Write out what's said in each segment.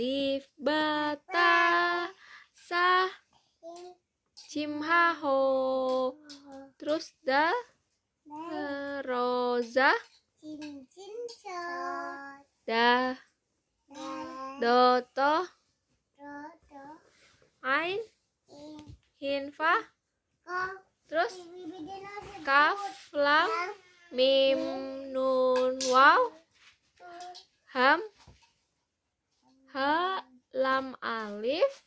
Alif bata sa jim ha ho terus da roza da doto ain hinfa terus kaf lam mim nun waw ham lam alif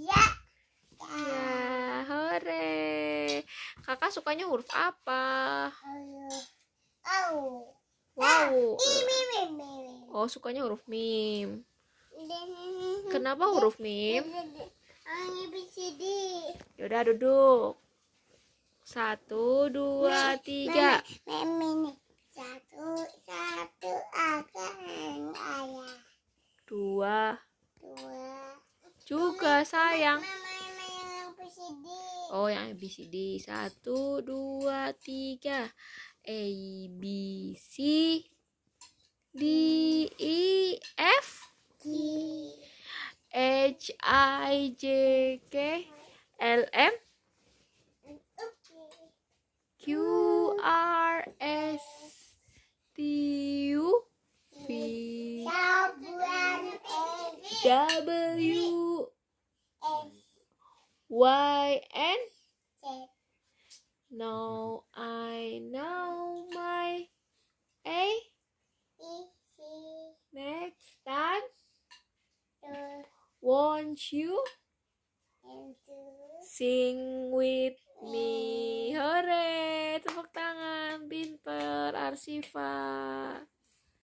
ya ya hore kakak sukanya huruf apa wow ah, oh sukanya huruf mim kenapa huruf mim ah, yaudah duduk satu dua tiga satu satu akan ayah dua juga sayang oh yang ABCD satu dua tiga A B C D E F G H I J K L M Q R S T U V W Y and Z. Now I know my A. E, C. Next time, do. won't you sing with me? Hore! Tepuk tangan, pinter, arsifa.